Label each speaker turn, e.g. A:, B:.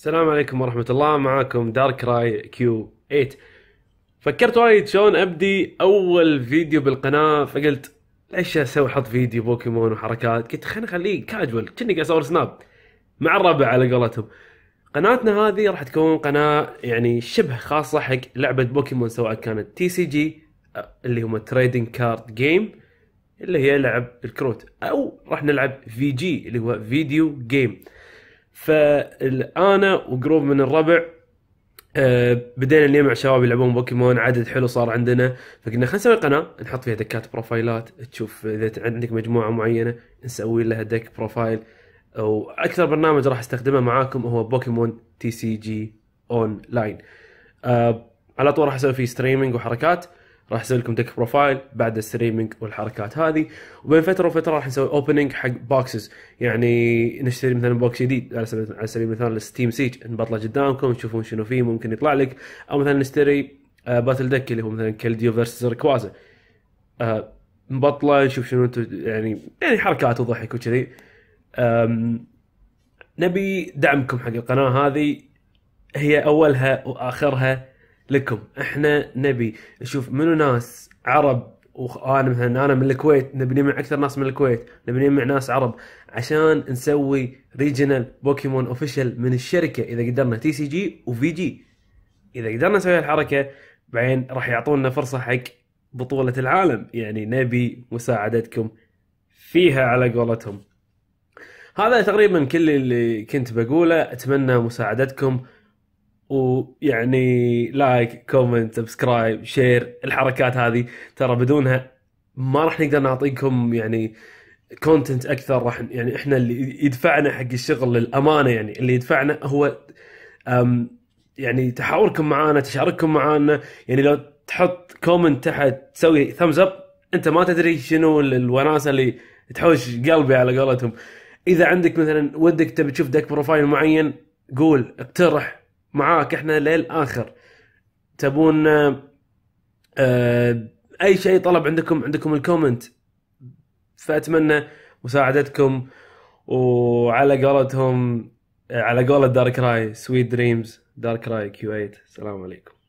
A: السلام عليكم ورحمة الله معاكم دارك راي كيو 8 فكرت وايد شلون ابدي اول فيديو بالقناة فقلت ليش اسوي احط فيديو بوكيمون وحركات قلت خليني اخليه كاجوال كني قاعد اصور سناب مع الربع على قولتهم قناتنا هذه راح تكون قناة يعني شبه خاصة حق لعبة بوكيمون سواء كانت تي سي جي اللي هم تريدنج كارد جيم اللي هي لعب الكروت او راح نلعب في جي اللي هو فيديو جيم فانا وجروب من الربع آه، بدينا نجمع شباب يلعبون بوكيمون عدد حلو صار عندنا فقلنا خلينا نسوي قناه نحط فيها دكات بروفايلات تشوف اذا عندك مجموعه معينه نسوي لها دك بروفايل واكثر برنامج راح استخدمه معاكم هو بوكيمون تي سي جي اون لاين آه، على طول راح اسوي فيه ستريمينج وحركات راح اسوي لكم ديك بروفايل بعد الستريمنج والحركات هذه وبين فتره وفتره راح نسوي اوبننج حق بوكسز يعني نشتري مثلا بوكس جديد على سبيل المثال الستيم سيج نبطله قدامكم تشوفون شنو فيه ممكن يطلع لك او مثلا نشتري باتل آه، دك اللي هو مثلا كالديو فيرسز ركوازا نبطله نشوف شنو انتم يعني يعني حركات وضحك وكذي نبي دعمكم حق القناه هذه هي اولها واخرها لكم احنا نبي نشوف منو ناس عرب وانا آه، مثلا انا من الكويت نبي نجمع اكثر ناس من الكويت نبي نجمع ناس عرب عشان نسوي ريجنال بوكيمون اوفيشال من الشركه اذا قدرنا تي سي جي وفي جي اذا قدرنا نسوي الحركه بعدين راح يعطونا فرصه حق بطوله العالم يعني نبي مساعدتكم فيها على قولتهم هذا تقريبا كل اللي كنت بقوله اتمنى مساعدتكم ويعني لايك كومنت سبسكرايب شير الحركات هذه ترى بدونها ما راح نقدر نعطيكم يعني كونتنت اكثر راح يعني احنا اللي يدفعنا حق الشغل للامانه يعني اللي يدفعنا هو يعني تحاوركم معانا تشارككم معانا يعني لو تحط كومنت تحت تسوي ثمز اب انت ما تدري شنو الوناسه اللي تحوش قلبي على قولتهم اذا عندك مثلا ودك تبي تشوف دك بروفايل معين قول اقترح معاك احنا للاخر تبون آه، آه، اي شيء طلب عندكم عندكم الكومنت فاتمنى مساعدتكم وعلى قولتهم آه، على قولة دارك راي سويت دريمز دارك راي كويت السلام عليكم